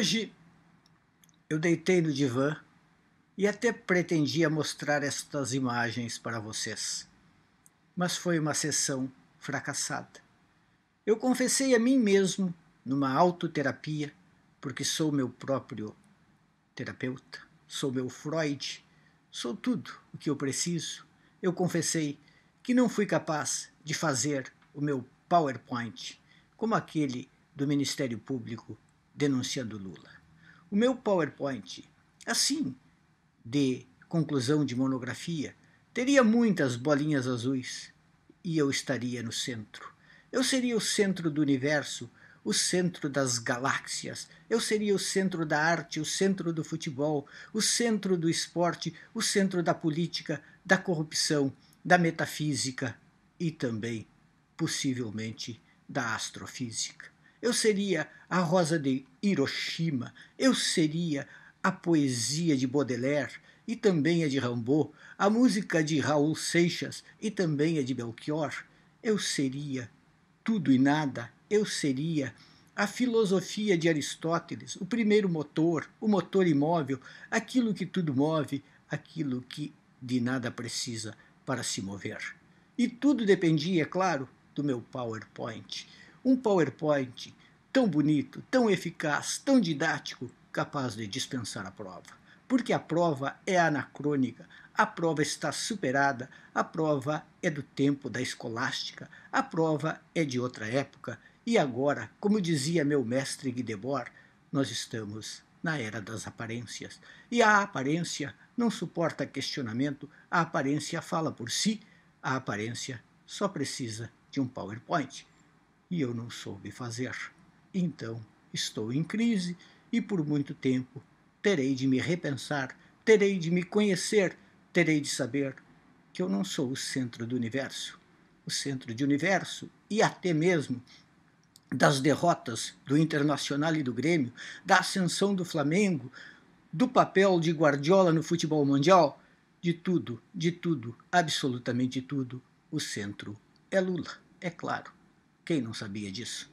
Hoje eu deitei no divã e até pretendia mostrar estas imagens para vocês, mas foi uma sessão fracassada. Eu confessei a mim mesmo numa autoterapia, porque sou meu próprio terapeuta, sou meu Freud, sou tudo o que eu preciso. Eu confessei que não fui capaz de fazer o meu PowerPoint como aquele do Ministério Público denunciando Lula. O meu PowerPoint, assim, de conclusão de monografia, teria muitas bolinhas azuis e eu estaria no centro. Eu seria o centro do universo, o centro das galáxias, eu seria o centro da arte, o centro do futebol, o centro do esporte, o centro da política, da corrupção, da metafísica e também, possivelmente, da astrofísica eu seria a rosa de Hiroshima, eu seria a poesia de Baudelaire e também a de Rimbaud, a música de Raul Seixas e também a de Belchior, eu seria tudo e nada, eu seria a filosofia de Aristóteles, o primeiro motor, o motor imóvel, aquilo que tudo move, aquilo que de nada precisa para se mover. E tudo dependia, é claro, do meu PowerPoint um PowerPoint tão bonito, tão eficaz, tão didático, capaz de dispensar a prova. Porque a prova é anacrônica, a prova está superada, a prova é do tempo da escolástica, a prova é de outra época. E agora, como dizia meu mestre Guidebord, nós estamos na era das aparências. E a aparência não suporta questionamento, a aparência fala por si, a aparência só precisa de um PowerPoint e eu não soube fazer. Então, estou em crise e por muito tempo terei de me repensar, terei de me conhecer, terei de saber que eu não sou o centro do universo. O centro do universo e até mesmo das derrotas do Internacional e do Grêmio, da ascensão do Flamengo, do papel de Guardiola no futebol mundial, de tudo, de tudo, absolutamente tudo, o centro é Lula, é claro. Quem não sabia disso?